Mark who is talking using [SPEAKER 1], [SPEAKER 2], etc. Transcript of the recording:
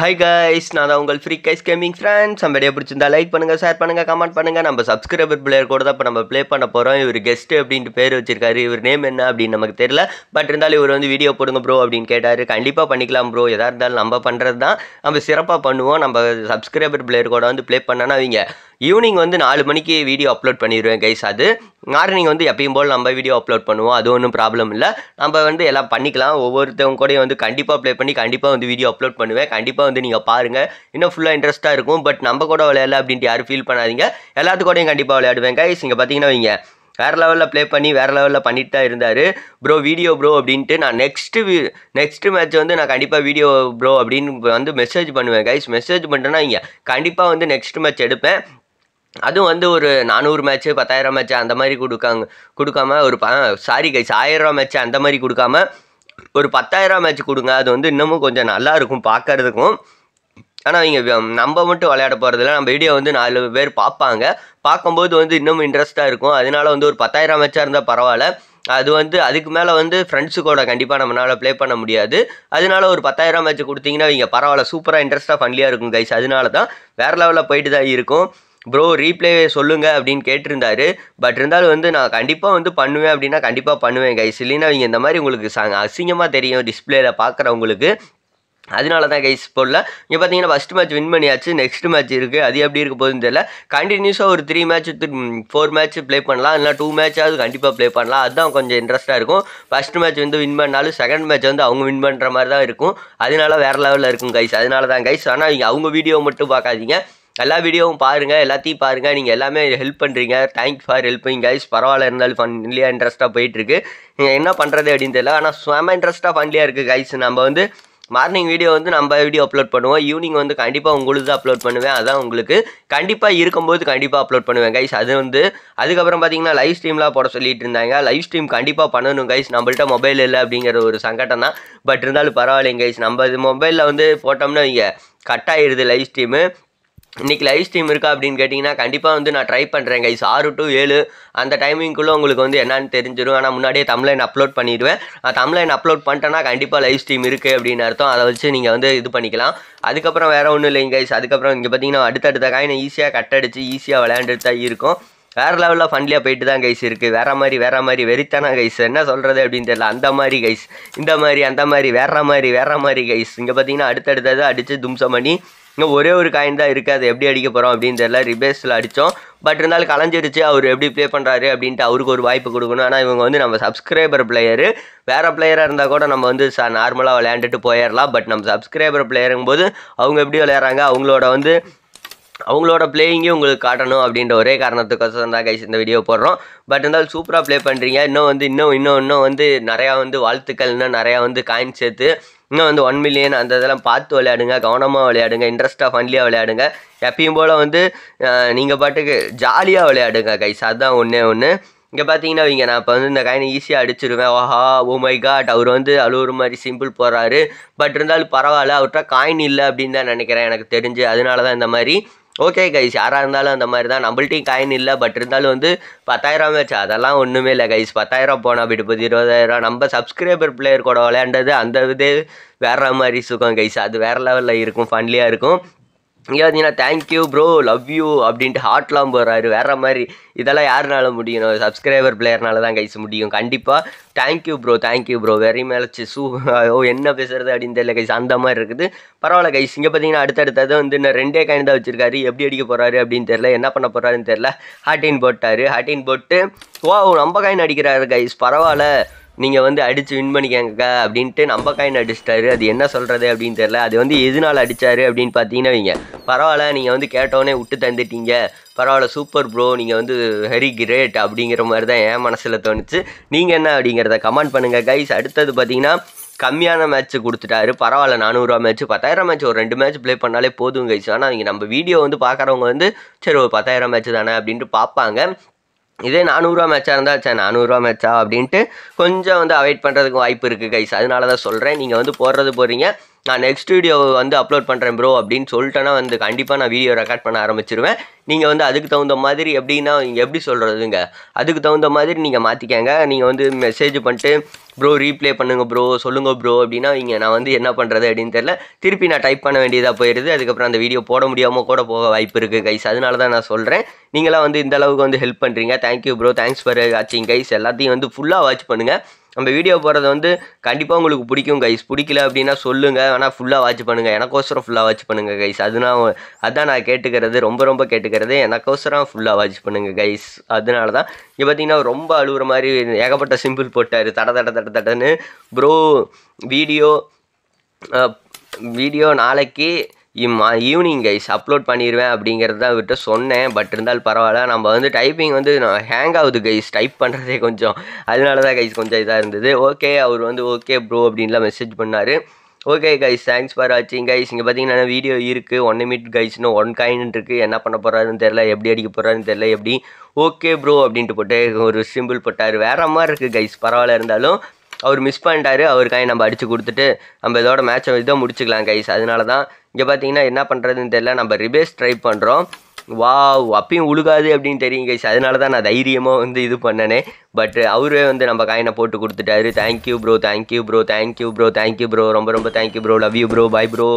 [SPEAKER 1] hi guys நான் தான் உங்கள் ஃப்ரீ கைஸ் கேமிங் ஃப்ரெண்ட்ஸ் சம்படியாக பிடிச்சிருந்தா லைக் பண்ணுங்கள் ஷேர் பண்ணுங்கள் கமெண்ட் பண்ணுங்கள் நம்ம சப்ஸ்கிரைபர் பிளேயர் கூட தான் இப்போ நம்ம ப்ளே பண்ண போகிறோம் இவர் கெஸ்ட்டு அப்படின்ட்டு பேர் வச்சிருக்காரு இவர் நேம் என்ன அப்படின்னு நமக்கு தெரியல பட் இருந்தாலும் இவர் வந்து வீடியோ போடுங்க ப்ரோ அப்படின்னு கேட்டார் கண்டிப்பாக பண்ணிக்கலாம் ப்ரோ எதாக இருந்தாலும் நம்ம பண்ணுறது தான் நம்ம சிறப்பாக பண்ணுவோம் நம்ம சப்ஸ்கிரைபர் பிளேயர் கூட வந்து ப்ளே பண்ணோன்னா அவங்க ஈவினிங் வந்து நாலு மணிக்கு வீடியோ அப்லோட் பண்ணிடுவேன் கைஸ் அது மார்னிங் வந்து எப்பயும் போல் நம்ம வீடியோ அப்லோட் பண்ணுவோம் அது ஒன்றும் ப்ராப்ளம் இல்லை நம்ம வந்து எல்லாம் பண்ணிக்கலாம் ஒவ்வொருத்தவங்க கூடயும் வந்து கண்டிப்பாக ப்ளே பண்ணி கண்டிப்பாக வந்து வீடியோ அப்லோட் பண்ணுவேன் கண்டிப்பாக வந்து நீங்கள் பாருங்கள் இன்னும் ஃபுல்லாக இன்ட்ரெஸ்ட்டாக இருக்கும் பட் நம்ம கூட விளையாடல அப்படின்ட்டு யாரும் ஃபீல் பண்ணாதீங்க எல்லாத்துக்கூடையும் கண்டிப்பாக விளையாடுவேன் கைஸ் இங்கே பார்த்தீங்கன்னா வைங்க வேறு லெவலில் ப்ளே பண்ணி வேறு லெவலில் பண்ணிட்டு தான் இருந்தார் ப்ரோ வீடியோ ப்ரோ அப்படின்ட்டு நான் நெக்ஸ்ட்டு வீ நெக்ஸ்ட்டு மேட்ச் வந்து நான் கண்டிப்பாக வீடியோ ப்ரோ அப்படின்னு வந்து மெசேஜ் பண்ணுவேன் கைஸ் மெசேஜ் பண்ணுறேன்னா இங்கே கண்டிப்பாக வந்து நெக்ஸ்ட் மேட்ச் எடுப்பேன் அதுவும் வந்து ஒரு நானூறு மேட்ச்சு பத்தாயிரம் மேட்ச்சு அந்த மாதிரி கொடுக்காங்க கொடுக்காம ஒரு ப சாரி கைஸ் ஆயிரம் மேட்ச்சு அந்த மாதிரி கொடுக்காம ஒரு பத்தாயிரம் மேட்ச் கொடுங்க அது வந்து இன்னமும் கொஞ்சம் நல்லா இருக்கும் பார்க்கறதுக்கும் ஆனால் இவங்க நம்ம மட்டும் விளையாட போகிறதில்ல நம்ம வீடியோ வந்து நாலு பேர் பார்ப்பாங்க பார்க்கும்போது வந்து இன்னமும் இன்ட்ரெஸ்ட்டாக இருக்கும் அதனால வந்து ஒரு பத்தாயிரம் மேட்சாக இருந்தால் பரவாயில்ல அது வந்து அதுக்கு மேலே வந்து ஃப்ரெண்ட்ஸு கூட கண்டிப்பாக நம்மளால் ப்ளே பண்ண முடியாது அதனால ஒரு பத்தாயிரம் மேட்ச் கொடுத்தீங்கன்னா இங்கே பரவாயில்ல சூப்பராக இன்ட்ரெஸ்ட்டாக ஃபன்லியாக இருக்கும் கைஸ் அதனால தான் வேறு லெவலில் போயிட்டு தான் இருக்கும் ப்ரோ ரீப்ளே சொல்லுங்கள் அப்படின்னு கேட்டிருந்தாரு பட் இருந்தாலும் வந்து நான் கண்டிப்பாக வந்து பண்ணுவேன் அப்படின்னா கண்டிப்பாக பண்ணுவேன் கைஸ் இல்லைன்னா அவங்க இந்த மாதிரி உங்களுக்கு சாங் அசிங்கமாக தெரியும் டிஸ்பிளேல பார்க்குறவங்களுக்கு அதனால தான் கைஸ் போடல இங்கே பார்த்தீங்கன்னா ஃபஸ்ட் மேட்ச் வின் பண்ணியாச்சு நெக்ஸ்ட் மேட்ச் இருக்குது அது எப்படி இருக்க போகுதுன்னு தெரியல கண்டினியூஸாக ஒரு three match four match play பண்ணலாம் இல்லைனா டூ மேட்சாவது கண்டிப்பாக ப்ளே பண்ணலாம் அதுதான் கொஞ்சம் இன்ட்ரெஸ்ட்டாக இருக்கும் ஃபஸ்ட் மேட்ச் வந்து வின் பண்ணாலும் செகண்ட் மேட்ச் வந்து அவங்க வின் பண்ணுற மாதிரி தான் இருக்கும் அதனால வேறு லெவலில் இருக்கும் கைஸ் அதனால தான் கைஸ் ஆனால் அவங்க வீடியோ மட்டும் பார்க்காதீங்க எல்லா வீடியோவும் பாருங்கள் எல்லாத்தையும் பாருங்கள் நீங்கள் எல்லாமே ஹெல்ப் பண்ணுறீங்க தேங்க்ஸ் ஃபார் ஹெல்ப்பிங் கைஸ் பரவாயில்ல இருந்தாலும் ஃபன் இல்லையா இன்ட்ரெஸ்ட்டாக போயிட்டுருக்கு நீங்கள் என்ன பண்ணுறது அப்படின்னு தெரியல ஆனால் செம இன்ட்ரெஸ்ட்டாக ஃபன்லியாக இருக்குது கைஸ் நம்ம வந்து மார்னிங் வீடியோ வந்து நம்ம வீடியோ அப்லோட் பண்ணுவோம் ஈவினிங் வந்து கண்டிப்பாக உங்களுக்கு தான் அப்லோட் பண்ணுவேன் அதான் உங்களுக்கு கண்டிப்பாக இருக்கும்போது கண்டிப்பாக அப்லோட் பண்ணுவேன் கைஸ் அது வந்து அதுக்கப்புறம் பார்த்தீங்கன்னா லைவ் ஸ்ட்ரீம்லாம் போட சொல்லிட்டு இருந்தாங்க லைவ் ஸ்ட்ரீம் கண்டிப்பாக பண்ணணும் கைஸ் நம்மள்ட்ட மொபைல் இல்லை அப்படிங்கிற ஒரு சங்கடம் தான் பட் இருந்தாலும் பரவாயில்லைங்க கைஸ் நம்ம இது மொபைலில் வந்து போட்டோம்னா இங்கே கட் ஆயிடுது லைவ் ஸ்ட்ரீமு இன்றைக்கி லைவ் ஸ்ட்ரீம் இருக்கா அப்படின்னு கேட்டிங்கன்னா கண்டிப்பாக வந்து நான் ட்ரை பண்ணுறேன் கைஸ் ஆறு டு ஏழு அந்த டைமிங்குள்ளே உங்களுக்கு வந்து என்னென்னு தெரிஞ்சிடும் ஆனால் முன்னாடியே தமிழ்லைன் அப்லோட் பண்ணிடுவேன் நான் தமிழ்லைன் அப்லோட் பண்ணிட்டேன்னா கண்டிப்பாக லைவ் ஸ்ட்ரீம் இருக்குது அப்படின்னு அர்த்தம் அதை வச்சு நீங்கள் வந்து இது பண்ணிக்கலாம் அதுக்கப்புறம் வேறு ஒன்றும் இல்லைங்க கைஸ் அதுக்கப்புறம் இங்கே பார்த்தீங்கன்னா அடுத்தடுத்த காயினை ஈஸியாக கட் அடித்து ஈஸியாக விளையாண்டுட்டு தான் இருக்கும் வேறு லெவலில் ஃபன்லியாக போயிட்டு தான் கைஸ் இருக்குது வேறு மாதிரி வேறு மாதிரி வெறித்தன கைஸ் என்ன சொல்கிறது அப்படின்னு தெரியல அந்த மாதிரி கைஸ் இந்த மாதிரி அந்த மாதிரி வேற மாதிரி வேற மாதிரி கைஸ் இங்கே பார்த்தீங்கன்னா அடுத்தடுத்ததை அடித்து தும்சம் பண்ணி இன்னும் ஒரே ஒரு காயின் தான் இருக்குது அதை எப்படி அடிக்க போகிறோம் அப்படின்னு தெரியல ரிபேஸில் அடித்தோம் பட் இருந்தாலும் கலைஞ்சிருச்சு அவர் எப்படி ப்ளே பண்ணுறாரு அப்படின்ட்டு அவருக்கு ஒரு வாய்ப்பு கொடுக்கணும் ஆனால் இவங்க வந்து நம்ம சப்ஸ்கிரைபர் பிளேயரு வேறு பிளேயராக இருந்தால் கூட நம்ம வந்து ச நார்மலாக விளையாண்டுட்டு போயிடலாம் பட் நம்ம சப்ஸ்கிரைபர் பிளேயருங்கும்போது அவங்க எப்படி விளையாடுறாங்க அவங்களோட வந்து அவங்களோட பிளேயிங்கே உங்களுக்கு காட்டணும் அப்படின்ற ஒரே காரணத்துக்கோசம் தான் கைஸ் இந்த வீடியோ போடுறோம் பட் இருந்தாலும் சூப்பராக ப்ளே பண்ணுறீங்க இன்னும் வந்து இன்னும் இன்னும் இன்னும் வந்து நிறையா வந்து வாழ்த்துக்கள் இன்னும் நிறையா வந்து காயின் சேர்த்து இன்னும் வந்து ஒன் மில்லியன் அந்த இதெல்லாம் பார்த்து விளையாடுங்க கவனமாக விளையாடுங்க இன்ட்ரெஸ்ட்டாக ஃபன்லியாக விளையாடுங்க எப்பயும் போல் வந்து நீங்கள் பாட்டுக்கு ஜாலியாக விளையாடுங்க கைஸ் அதுதான் ஒன்றே ஒன்று இங்கே பார்த்தீங்கன்னா வைங்க நான் இப்போ வந்து இந்த காயினை ஈஸியாக அடிச்சிருவேன் ஓஹா ஓ மை காட் அவர் வந்து அழுவுற மாதிரி சிம்பிள் போடுறாரு பட் இருந்தாலும் பரவாயில்ல அவர்கிட்ட காயின் இல்லை அப்படின்னு தான் நினைக்கிறேன் எனக்கு தெரிஞ்சு அதனால தான் இந்த மாதிரி ஓகே கைஸ் யாராக இருந்தாலும் அந்த மாதிரி தான் நம்மள்ட்டையும் காயின் இல்லை பட் இருந்தாலும் வந்து பத்தாயிரம் வச்சு அதெல்லாம் ஒன்றுமே இல்லை கைஸ் பத்தாயிரம் போனால் அப்படி போது இருபதாயிரம் நம்ம சப்ஸ்கிரைபர் பிளேயர் கூட விளையாண்டது அந்த இது வேறு மாதிரி சுகம் கைஸ் அது வேறு லெவலில் இருக்கும் ஃபன்லியாக இருக்கும் இங்கே பார்த்தீங்கன்னா தேங்க்யூ ப்ரோ லவ் யூ அப்படின்ட்டு ஹார்ட்லாம் போகிறாரு வேறு மாதிரி இதெல்லாம் யாருனால முடியும் சப்ஸ்கிரைபர் பிளேயர்னால தான் கைஸ் முடியும் கண்டிப்பாக thank you bro thank you bro very மேலச்சு சூ ஓ என்ன பேசுறது அப்படின்னு தெரியல கைஸ் அந்த மாதிரி இருக்குது பரவாயில்ல கைஸ் இங்கே பார்த்தீங்கன்னா அடுத்தடுத்தது வந்து இன்னும் ரெண்டே காயின் தான் வச்சிருக்காரு எப்படி அடிக்க போகிறாரு அப்படின்னு தெரில என்ன பண்ண போகிறாருன்னு தெரில ஹாட்டின் போட்டார் ஹாட்டின் போட்டு ஓ நம்ம காயின் அடிக்கிறாரு கைஸ் பரவாயில்ல நீங்கள் வந்து அடித்து வின் பண்ணிக்கங்கக்க அப்படின்ட்டு நம்ம காயின் அடிச்சிட்டாரு அது என்ன சொல்கிறது அப்படின்னு தெரில அது வந்து எதுனால் அடித்தாரு அப்படின்னு பார்த்தீங்கன்னா வைங்க பரவாயில்ல நீங்கள் வந்து கேட்டவொடனே விட்டு தந்துட்டீங்க பரவாயில்ல சூப்பர் ப்ரோ நீங்கள் வந்து வெரி கிரேட் அப்படிங்கிற மாதிரி தான் என் மனசில் தோணுச்சு நீங்கள் என்ன அப்படிங்கிறத கமெண்ட் பண்ணுங்கள் கைஸ் அடுத்தது பார்த்தீங்கன்னா கம்மியான மேட்ச்சு கொடுத்துட்டாரு பரவாயில்ல நானூறுரூவா மேட்ச் பத்தாயிரம் மேட்ச் ஒரு ரெண்டு மேட்ச் ப்ளே பண்ணாலே போதும் கைஸ் ஆனால் அவங்க நம்ம வீடியோ வந்து பார்க்குறவங்க வந்து சரி ஒரு பத்தாயிரம் மேட்ச் தானே அப்படின்ட்டு பார்ப்பாங்க இதே நானூறுரூவா மேட்சாக இருந்தால் சார் நானூறுரூவா மேட்சா அப்படின்ட்டு கொஞ்சம் வந்து அவாய்ட் பண்ணுறதுக்கு வாய்ப்பு இருக்குது கைஸ் அதனால தான் சொல்கிறேன் நீங்கள் வந்து போடுறது போகிறீங்க நான் நெக்ஸ்ட் வீடியோ வந்து அப்லோட் பண்ணுறேன் ப்ரோ அப்படின்னு சொல்லிட்டேன்னா வந்து கண்டிப்பாக நான் வீடியோ ரெக்கார்ட் பண்ண ஆரம்பிச்சிருவேன் நீங்கள் வந்து அதுக்கு தகுந்த மாதிரி எப்படின்னா எப்படி சொல்கிறதுங்க அதுக்கு தகுந்த மாதிரி நீங்கள் மாற்றிக்கங்க நீங்கள் வந்து மெசேஜ் பண்ணிட்டு ப்ரோ ரீப்ளே பண்ணுங்கள் ப்ரோ சொல்லுங்கள் ப்ரோ அப்படின்னா இங்கே நான் வந்து என்ன பண்ணுறது அப்படின்னு தெரில திருப்பி நான் டைப் பண்ண வேண்டியதாக போயிடுது அதுக்கப்புறம் அந்த வீடியோ போட முடியாமல் கூட போக வாய்ப்பு இருக்குது கைஸ் அதனால தான் நான் சொல்கிறேன் நீங்களாம் வந்து இந்த அளவுக்கு வந்து ஹெல்ப் பண்ணுறீங்க தேங்க்யூ ப்ரோ தேங்க்ஸ் ஃபார் வாட்சிங் கைஸ் எல்லாத்தையும் வந்து ஃபுல்லாக வாட்ச் பண்ணுங்கள் நம்ம வீடியோ போடுறது வந்து கண்டிப்பாக உங்களுக்கு பிடிக்கும் கைஸ் பிடிக்கல அப்படின்னா சொல்லுங்கள் ஆனால் ஃபுல்லாக வாட்ச் பண்ணுங்கள் எனக்கோசரம் ஃபுல்லாக வாட்ச் பண்ணுங்கள் கைஸ் அதுனா அதான் அதுதான் நான் கேட்டுக்கிறது ரொம்ப ரொம்ப கேட்டுக்கிறது எனக்கோசரம் ஃபுல்லாக வாட்ச் பண்ணுங்கள் கைஸ் அதனால தான் இங்கே பார்த்தீங்கன்னா ரொம்ப அழுகுற மாதிரி ஏகப்பட்ட சிம்பிள் போட்டார் தட தட தட தடன்னு ப்ரோ வீடியோ வீடியோ நாளைக்கு இம்மா ஈவினிங் கைஸ் அப்லோட் பண்ணிடுவேன் அப்படிங்கிறது தான் விட்டு சொன்னேன் பட் இருந்தாலும் பரவாயில்ல நம்ம வந்து டைப்பிங் வந்து ஹேங் ஆகுது கைஸ் டைப் பண்ணுறதே கொஞ்சம் அதனால தான் கைஸ் கொஞ்சம் இதாக இருந்தது ஓகே அவர் வந்து ஓகே ப்ரோ அப்படின்லாம் மெசேஜ் பண்ணார் ஓகே கைஸ் தேங்க்ஸ் ஃபார் வாட்சிங் கைஸ் இங்கே பார்த்தீங்கன்னா வீடியோ இருக்குது ஒன் மினிட் கைஸ்னு ஒன் காயின் இருக்குது என்ன பண்ண போகிறாருன்னு தெரில எப்படி அடிக்க போகிறாருன்னு தெரில எப்படி ஓகே ப்ரோ அப்படின்ட்டு போட்டு ஒரு சிம்பிள் போட்டார் வேறு மாதிரி இருக்குது கைஸ் பரவாயில்ல இருந்தாலும் அவர் மிஸ் பண்ணிட்டாரு அவருக்காக நம்ம அடித்து கொடுத்துட்டு நம்ம இதோட மேட்சை இதோ முடிச்சுக்கலாம் கைஸ் அதனால தான் இங்கே பார்த்தீங்கன்னா என்ன பண்ணுறதுன்னு தெரியல நம்ம ரிபேஸ் ட்ரை பண்ணுறோம் வா அப்பயும் உழுகாது அப்படின்னு தெரியும் கைஸ் அதனால தான் நான் தைரியமாக வந்து இது பண்ணனே பட் அவரே வந்து நம்ம காயினை போட்டு கொடுத்துட்டாரு thank you bro thank you bro thank you bro thank you bro ரொம்ப ரொம்ப thank you bro love you bro bye bro